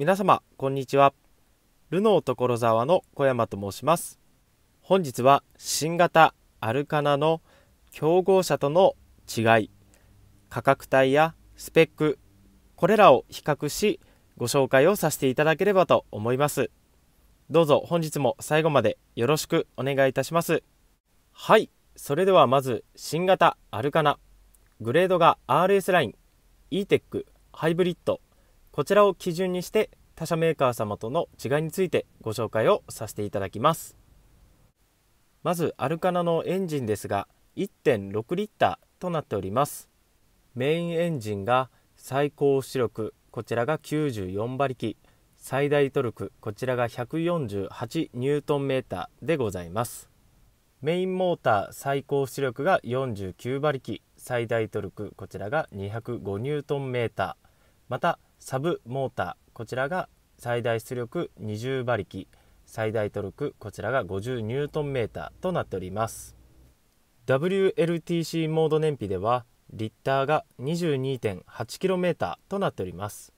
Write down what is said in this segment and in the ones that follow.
皆様こんにちはルノー所沢の小山と申します本日は新型アルカナの競合車との違い価格帯やスペックこれらを比較しご紹介をさせていただければと思いますどうぞ本日も最後までよろしくお願いいたしますはいそれではまず新型アルカナグレードが RS ライン e t e c ハイブリッドこちらを基準にして他社メーカー様との違いについてご紹介をさせていただきますまずアルカナのエンジンですが1.6リッターとなっておりますメインエンジンが最高出力こちらが94馬力最大トルクこちらが148ニュートンメーターでございますメインモーター最高出力が49馬力最大トルクこちらが205ニュートンメーターまたサブモーターこちらが最大出力20馬力最大トルクこちらが50ニュートンメーターとなっております WLTC モード燃費ではリッターが 22.8km となっております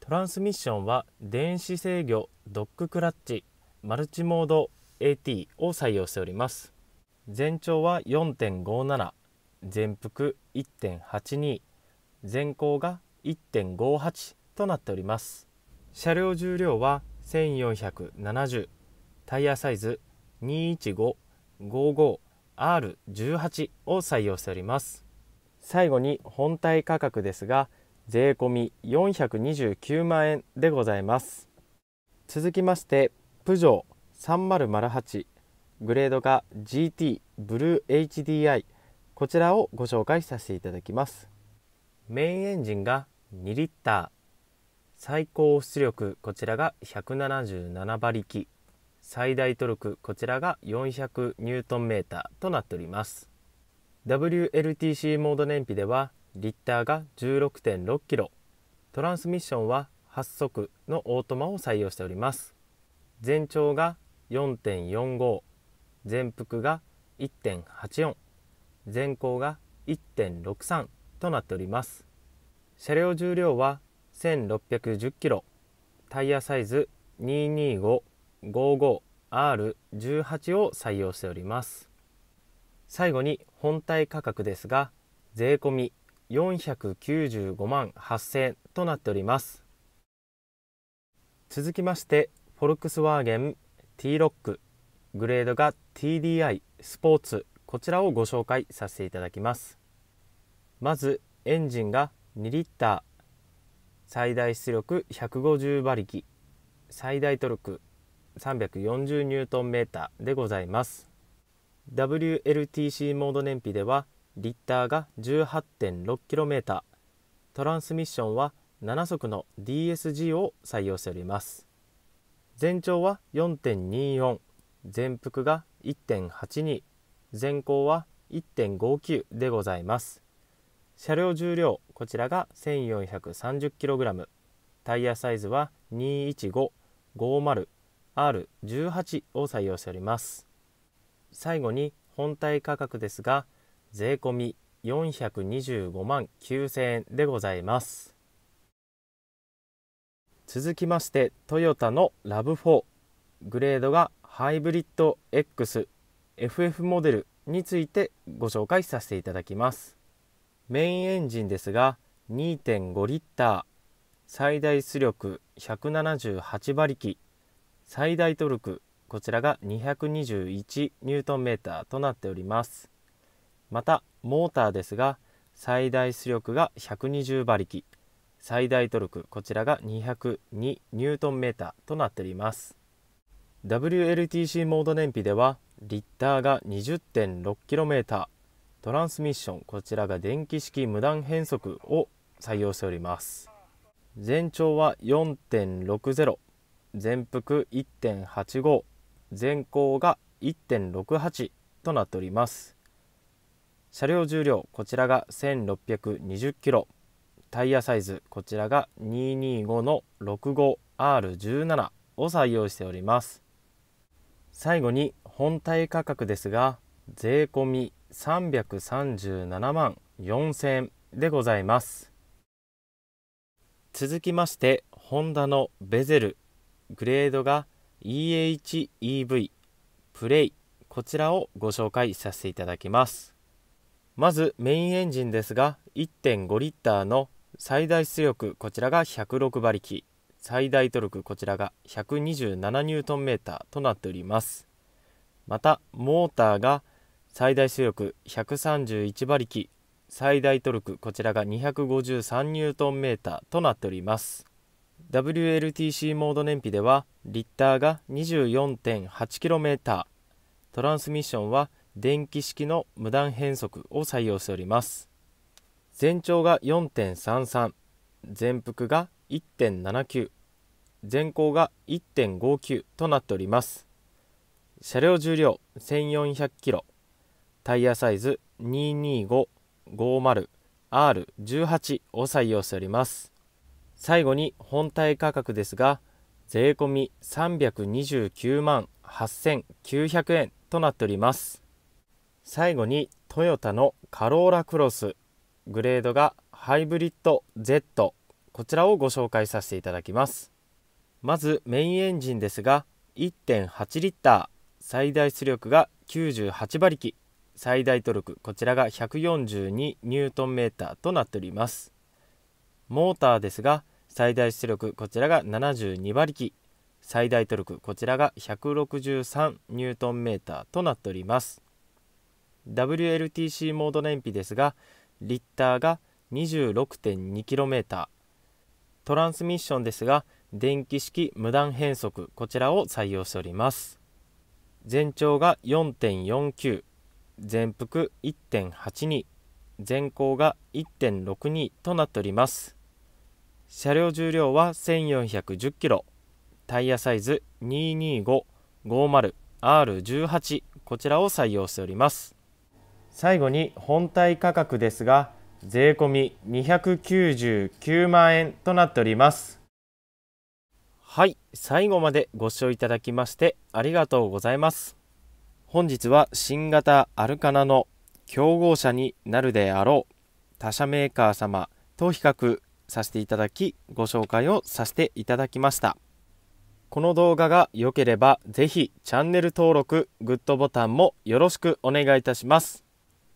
トランスミッションは電子制御ドッククラッチマルチモード AT を採用しております全長は4.57全幅1.82前高が1.58となっております車両重量は1470タイヤサイズ 21555R18 を採用しております最後に本体価格ですが税込429万円でございます続きましてプジョー3008グレードが GT ブルー HDI こちらをご紹介させていただきますメインエンジンが2リッター最高出力こちらが177馬力最大トルクこちらが400ニュートンメーターとなっております WLTC モード燃費ではリッターが 16.6kg トランスミッションは8速のオートマを採用しております全長が4.45全幅が1.84全高が1.63となっております車両重量は 1610kg タイヤサイズ 22555R18 を採用しております最後に本体価格ですが税込495万8000円となっております続きましてフォルクスワーゲン T ロックグレードが TDI スポーツこちらをご紹介させていただきますまずエンジンが2リッター最大出力150馬力最大トルク340ニュートンメーターでございます WLTC モード燃費ではリッターが 18.6km トランスミッションは7速の DSG を採用しております全長は4.24全幅が1.82全高は1.59でございます車両重量こちらが 1430kg タイヤサイズは 21550R18 を採用しております最後に本体価格ですが税込425万9000円でございます続きましてトヨタのラブ4グレードがハイブリッド XFF モデルについてご紹介させていただきますメインエンジンですが2.5リッター最大出力178馬力最大トルクこちらが221ニュートンメーターとなっておりますまたモーターですが最大出力が120馬力最大トルクこちらが202ニュートンメーターとなっております WLTC モード燃費ではリッターが 20.6km トランスミッションこちらが電気式無断変速を採用しております全長は4.60全幅1.85全高が1.68となっております車両重量こちらが1620 k ロタイヤサイズこちらが225の 65R17 を採用しております最後に本体価格ですが税込337万4000円でございます続きましてホンダのベゼルグレードが EHEV プレイこちらをご紹介させていただきますまずメインエンジンですが1.5リッターの最大出力こちらが106馬力最大トルクこちらが127ニュートンメーターとなっておりますまたモーターが最大出力131馬力最大トルクこちらが253ニュートンメーターとなっております WLTC モード燃費ではリッターが 24.8km トランスミッションは電気式の無断変速を採用しております全長が4.33全幅が1.79全高が1.59となっております車両重量 1400kg タイヤサイズ 22550R18 を採用しております最後に本体価格ですが税込329万8900円となっております最後にトヨタのカローラクロスグレードがハイブリッド Z こちらをご紹介させていただきますまずメインエンジンですが1.8リッター最大出力が98馬力最大トルクこちらが142ニュートンメーターとなっておりますモーターですが最大出力こちらが72馬力最大トルクこちらが163ニュートンメーターとなっております WLTC モード燃費ですがリッターが 26.2km トランスミッションですが電気式無断変速こちらを採用しております全長が4.49全幅1.82全高が1.62となっております車両重量は1 4 1 0キロタイヤサイズ 22550R18 こちらを採用しております最後に本体価格ですが税込299万円となっておりますはい最後までご視聴いただきましてありがとうございます本日は新型アルカナの競合車になるであろう他社メーカー様と比較させていただきご紹介をさせていただきましたこの動画が良ければぜひチャンネル登録グッドボタンもよろしくお願いいたします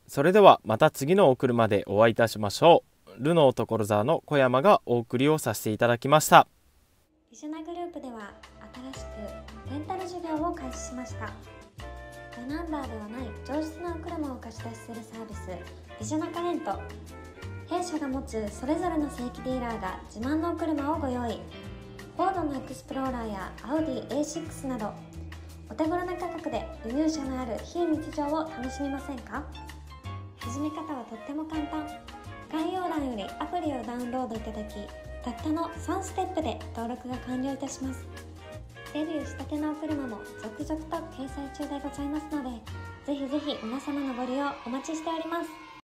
それではまた次のお車でお会いいたしましょうルノー所沢の小山がお送りをさせていただきましたリ石名グループでは新しくレンタル事業を開始しましたマナンバーではない上質なお車を貸し出しするサービスビジョナカレント弊社が持つそれぞれの正規ディーラーが自慢のお車をご用意フォードのエクスプローラーやアウディ A6 などお手頃な価格で輸入車のある非日常を楽しみませんか始め方はとっても簡単概要欄よりアプリをダウンロードいただきたったの3ステップで登録が完了いたしますデビューしたてのお車も続々と掲載中でございますので、ぜひぜひ皆様のご利用お待ちしております。